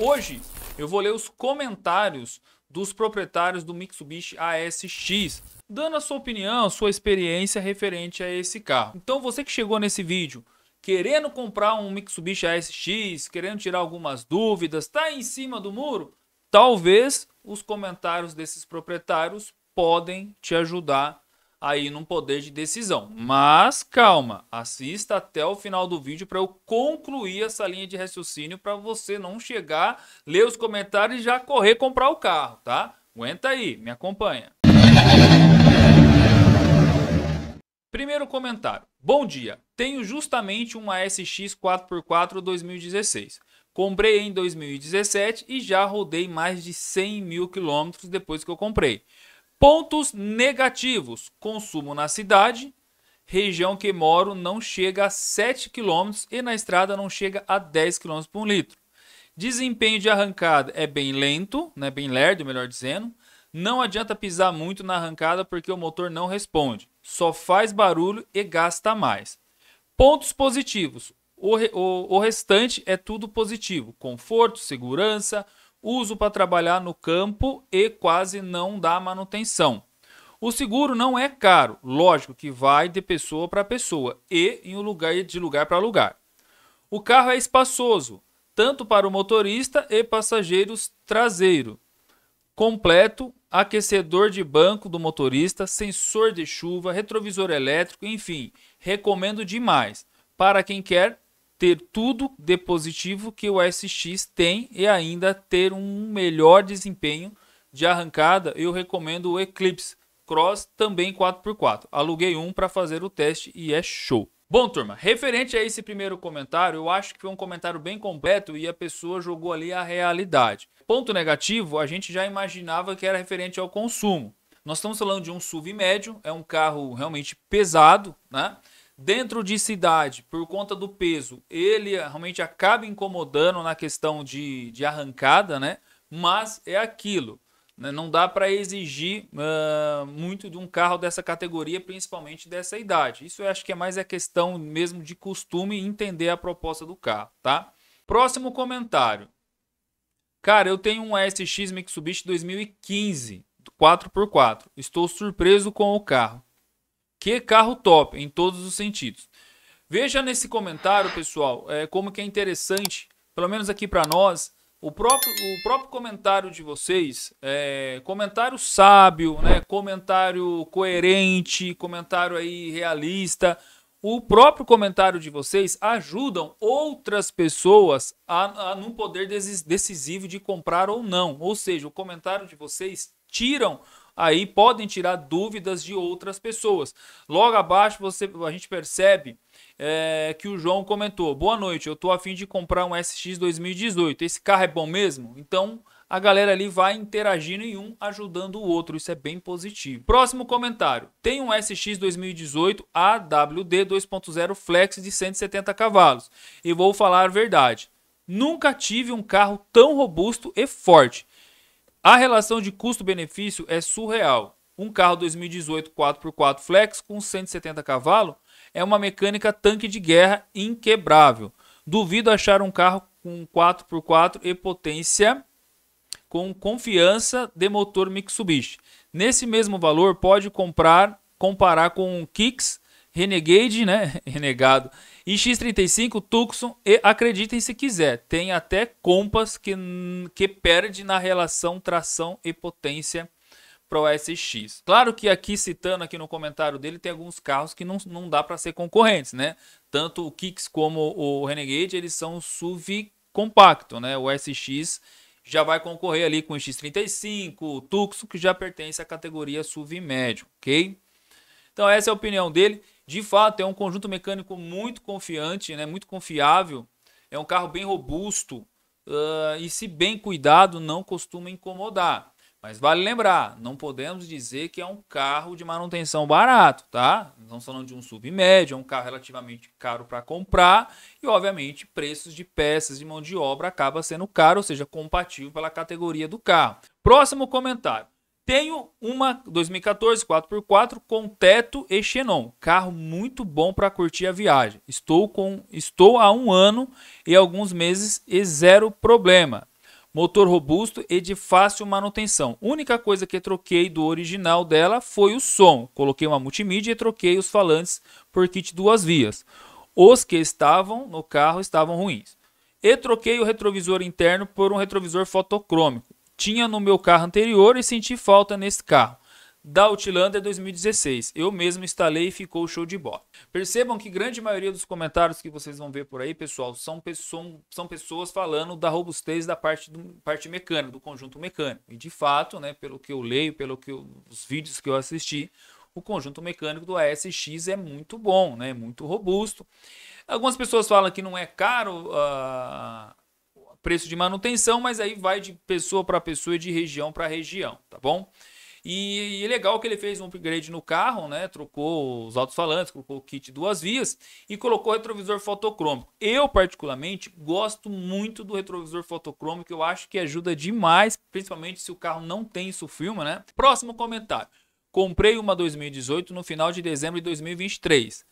Hoje eu vou ler os comentários dos proprietários do Mitsubishi ASX, dando a sua opinião, sua experiência referente a esse carro. Então você que chegou nesse vídeo querendo comprar um Mitsubishi ASX, querendo tirar algumas dúvidas, está em cima do muro, talvez os comentários desses proprietários podem te ajudar aí num poder de decisão. Mas calma, assista até o final do vídeo para eu concluir essa linha de raciocínio para você não chegar, ler os comentários e já correr comprar o carro, tá? Aguenta aí, me acompanha. Primeiro comentário. Bom dia. Tenho justamente uma SX 4x4 2016. Comprei em 2017 e já rodei mais de 100 mil quilômetros depois que eu comprei. Pontos negativos: consumo na cidade, região que moro não chega a 7 km e na estrada não chega a 10 km por litro. Desempenho de arrancada é bem lento, né, bem lerdo, melhor dizendo. Não adianta pisar muito na arrancada porque o motor não responde, só faz barulho e gasta mais. Pontos positivos: o, re, o, o restante é tudo positivo: conforto, segurança, uso para trabalhar no campo e quase não dá manutenção. O seguro não é caro, lógico que vai de pessoa para pessoa e em um lugar de lugar para lugar. O carro é espaçoso, tanto para o motorista e passageiros traseiro. Completo, aquecedor de banco do motorista, sensor de chuva, retrovisor elétrico, enfim, recomendo demais para quem quer ter tudo de positivo que o SX tem e ainda ter um melhor desempenho de arrancada, eu recomendo o Eclipse Cross também 4x4. Aluguei um para fazer o teste e é show. Bom, turma, referente a esse primeiro comentário, eu acho que foi um comentário bem completo e a pessoa jogou ali a realidade. Ponto negativo, a gente já imaginava que era referente ao consumo. Nós estamos falando de um SUV médio, é um carro realmente pesado, né? dentro de cidade, por conta do peso, ele realmente acaba incomodando na questão de, de arrancada, né? Mas é aquilo. Né? Não dá para exigir uh, muito de um carro dessa categoria, principalmente dessa idade. Isso eu acho que é mais a questão mesmo de costume e entender a proposta do carro, tá? Próximo comentário. Cara, eu tenho um SX Mitsubishi 2015, 4x4. Estou surpreso com o carro. Que carro top em todos os sentidos. Veja nesse comentário, pessoal, é, como que é interessante, pelo menos aqui para nós, o próprio, o próprio comentário de vocês, é, comentário sábio, né? comentário coerente, comentário aí realista. O próprio comentário de vocês ajudam outras pessoas a, a num poder decisivo de comprar ou não. Ou seja, o comentário de vocês tiram aí podem tirar dúvidas de outras pessoas. Logo abaixo você, a gente percebe é, que o João comentou: Boa noite, eu estou a fim de comprar um SX 2018. Esse carro é bom mesmo? Então a galera ali vai interagindo em um, ajudando o outro. Isso é bem positivo. Próximo comentário. Tem um SX 2018 AWD 2.0 Flex de 170 cavalos. E vou falar a verdade. Nunca tive um carro tão robusto e forte. A relação de custo-benefício é surreal. Um carro 2018 4x4 Flex com 170 cavalos é uma mecânica tanque de guerra inquebrável. Duvido achar um carro com 4x4 e potência com confiança de motor Mitsubishi. Nesse mesmo valor, pode comprar comparar com um Kicks Renegade, né? Renegado e X35, Tucson, e acreditem se quiser, tem até compas que, que perde na relação tração e potência pro SX. Claro que aqui citando aqui no comentário dele tem alguns carros que não, não dá para ser concorrentes, né? Tanto o Kicks como o Renegade, eles são SUV compacto, né? O SX já vai concorrer ali com o X35, o Tucson, que já pertence à categoria SUV médio, OK? Então essa é a opinião dele de fato é um conjunto mecânico muito confiante, né? muito confiável. É um carro bem robusto uh, e, se bem cuidado, não costuma incomodar. Mas vale lembrar, não podemos dizer que é um carro de manutenção barato, tá? Estamos falando de um sub médio, é um carro relativamente caro para comprar e, obviamente, preços de peças de mão de obra acaba sendo caro, ou seja, compatível pela categoria do carro. Próximo comentário. Tenho uma 2014 4x4 com teto e xenon, carro muito bom para curtir a viagem. Estou com estou há um ano e alguns meses e zero problema. Motor robusto e de fácil manutenção. Única coisa que troquei do original dela foi o som. Coloquei uma multimídia e troquei os falantes por kit duas vias. Os que estavam no carro estavam ruins. E troquei o retrovisor interno por um retrovisor fotocrômico tinha no meu carro anterior e senti falta nesse carro. Da Outlander 2016. Eu mesmo instalei e ficou show de bola. Percebam que grande maioria dos comentários que vocês vão ver por aí, pessoal, são, pessoa, são pessoas falando da robustez da parte, do, parte mecânica, do conjunto mecânico. E de fato, né, pelo que eu leio, pelo que os vídeos que eu assisti, o conjunto mecânico do ASX é muito bom, né, muito robusto. Algumas pessoas falam que não é caro ah, preço de manutenção, mas aí vai de pessoa para pessoa e de região para região, tá bom? E, e é legal que ele fez um upgrade no carro, né? Trocou os alto-falantes, colocou o kit duas vias e colocou retrovisor fotocrômico. Eu, particularmente, gosto muito do retrovisor fotocrômico, eu acho que ajuda demais, principalmente se o carro não tem isso filma, né? Próximo comentário. Comprei uma 2018 no final de dezembro de 2023.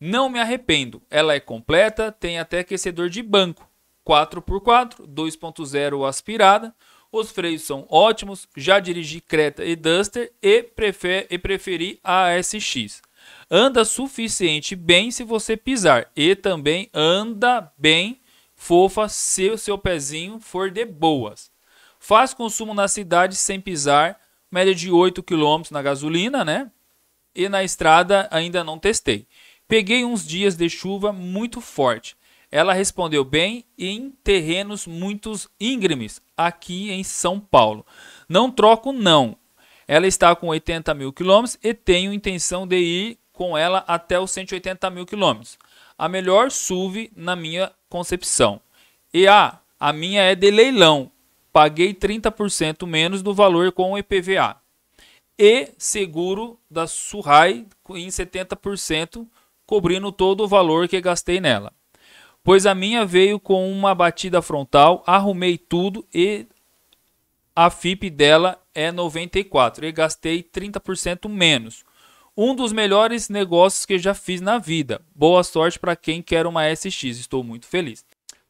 Não me arrependo. Ela é completa, tem até aquecedor de banco. 4x4, 2.0 aspirada. Os freios são ótimos, já dirigi Creta e Duster e, prefer, e preferi a SX. Anda suficiente bem se você pisar e também anda bem fofa se o seu pezinho for de boas. Faz consumo na cidade sem pisar, média de 8 km na gasolina, né? E na estrada ainda não testei. Peguei uns dias de chuva muito forte. Ela respondeu bem em terrenos muito íngremes, aqui em São Paulo. Não troco, não. Ela está com 80 mil quilômetros e tenho intenção de ir com ela até os 180 mil quilômetros. A melhor SUV na minha concepção. E a, a minha é de leilão. Paguei 30% menos do valor com o IPVA. E seguro da Surrai em 70%, cobrindo todo o valor que gastei nela pois a minha veio com uma batida frontal, arrumei tudo e a FIP dela é 94 e gastei 30% menos. Um dos melhores negócios que já fiz na vida. Boa sorte para quem quer uma SX, estou muito feliz.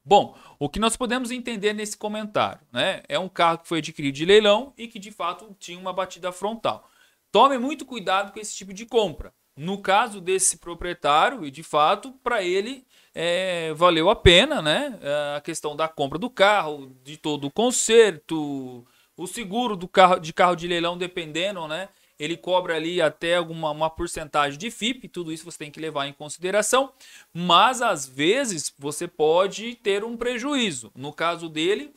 Bom, o que nós podemos entender nesse comentário, né? É um carro que foi adquirido de leilão e que de fato tinha uma batida frontal. Tome muito cuidado com esse tipo de compra. No caso desse proprietário, e de fato, para ele é, valeu a pena, né? É, a questão da compra do carro, de todo o conserto, o seguro do carro de carro de leilão, dependendo, né? Ele cobra ali até alguma uma porcentagem de FIP, tudo isso você tem que levar em consideração, mas às vezes você pode ter um prejuízo. No caso dele,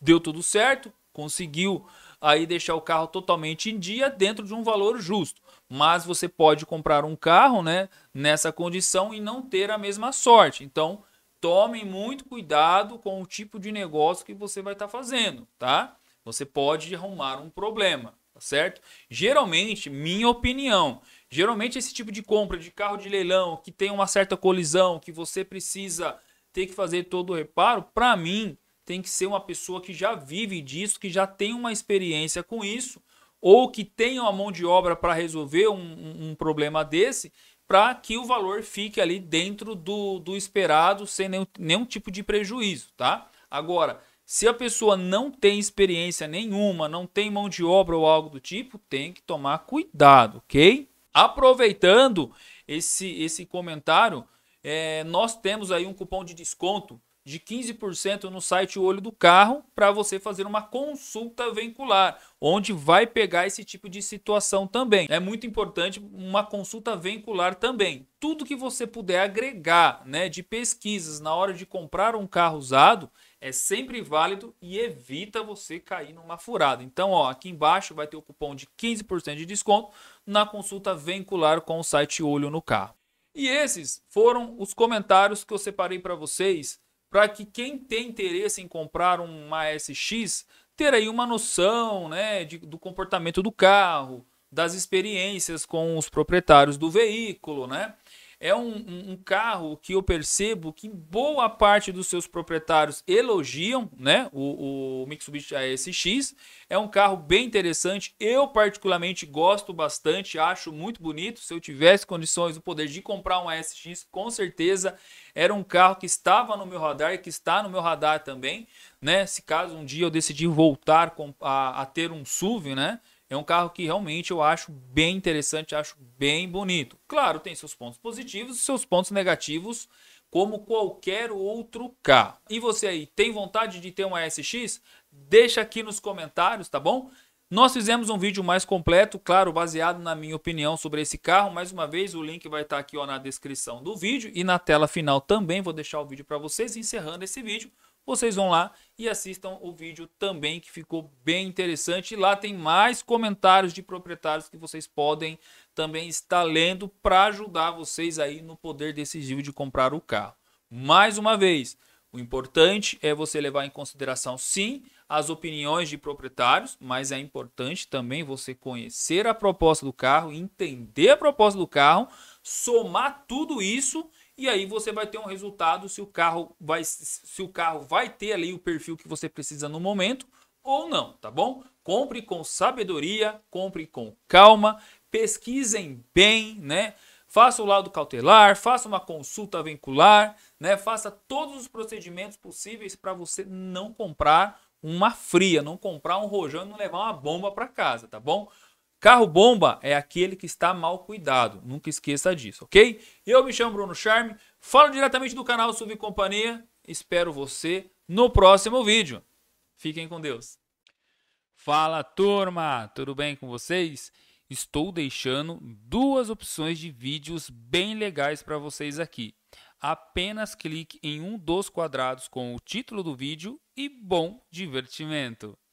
deu tudo certo, conseguiu aí deixar o carro totalmente em dia dentro de um valor justo mas você pode comprar um carro, né, nessa condição e não ter a mesma sorte. Então, tome muito cuidado com o tipo de negócio que você vai estar tá fazendo, tá? Você pode arrumar um problema, tá certo? Geralmente, minha opinião, geralmente esse tipo de compra de carro de leilão que tem uma certa colisão, que você precisa ter que fazer todo o reparo, para mim tem que ser uma pessoa que já vive disso, que já tem uma experiência com isso ou que tenham a mão de obra para resolver um, um, problema desse, para que o valor fique ali dentro do, do esperado, sem nenhum, nenhum tipo de prejuízo, tá? Agora, se a pessoa não tem experiência nenhuma, não tem mão de obra ou algo do tipo, tem que tomar cuidado, ok? Aproveitando esse, esse comentário, é, nós temos aí um cupom de desconto de 15% no site Olho do Carro para você fazer uma consulta veicular, onde vai pegar esse tipo de situação também. É muito importante uma consulta veicular também. Tudo que você puder agregar, né, de pesquisas na hora de comprar um carro usado, é sempre válido e evita você cair numa furada. Então, ó, aqui embaixo vai ter o cupom de 15% de desconto na consulta veicular com o site Olho no Carro. E esses foram os comentários que eu separei para vocês para que quem tem interesse em comprar uma SX ter aí uma noção né, de, do comportamento do carro, das experiências com os proprietários do veículo, né? é um, um, carro que eu percebo que boa parte dos seus proprietários elogiam, né? O, o Mitsubishi ASX é um carro bem interessante. Eu particularmente gosto bastante, acho muito bonito. Se eu tivesse condições, o poder de comprar um ASX, com certeza era um carro que estava no meu radar e que está no meu radar também, né? Se caso um dia eu decidir voltar a, a ter um SUV, né? É um carro que realmente eu acho bem interessante, acho bem bonito. Claro, tem seus pontos positivos e seus pontos negativos, como qualquer outro carro. E você aí, tem vontade de ter uma SX? Deixa aqui nos comentários, tá bom? Nós fizemos um vídeo mais completo, claro, baseado na minha opinião sobre esse carro. Mais uma vez, o link vai estar aqui ó, na descrição do vídeo e na tela final também vou deixar o vídeo para vocês, encerrando esse vídeo vocês vão lá e assistam o vídeo também, que ficou bem interessante. E lá tem mais comentários de proprietários que vocês podem também estar lendo para ajudar vocês aí no poder decisivo de comprar o carro. Mais uma vez, o importante é você levar em consideração, sim, as opiniões de proprietários, mas é importante também você conhecer a proposta do carro, entender a proposta do carro, somar tudo isso e aí você vai ter um resultado se o carro vai se o carro vai ter ali o perfil que você precisa no momento ou não, tá bom? Compre com sabedoria, compre com calma, pesquisem bem, né? Faça o laudo cautelar, faça uma consulta vincular, né? Faça todos os procedimentos possíveis para você não comprar uma fria, não comprar um rojão e não levar uma bomba para casa, tá bom? Carro bomba é aquele que está mal cuidado. Nunca esqueça disso, ok? Eu me chamo Bruno Charme, falo diretamente do canal Sub Companhia. Espero você no próximo vídeo. Fiquem com Deus. Fala turma, tudo bem com vocês? Estou deixando duas opções de vídeos bem legais para vocês aqui. Apenas clique em um dos quadrados com o título do vídeo e bom divertimento!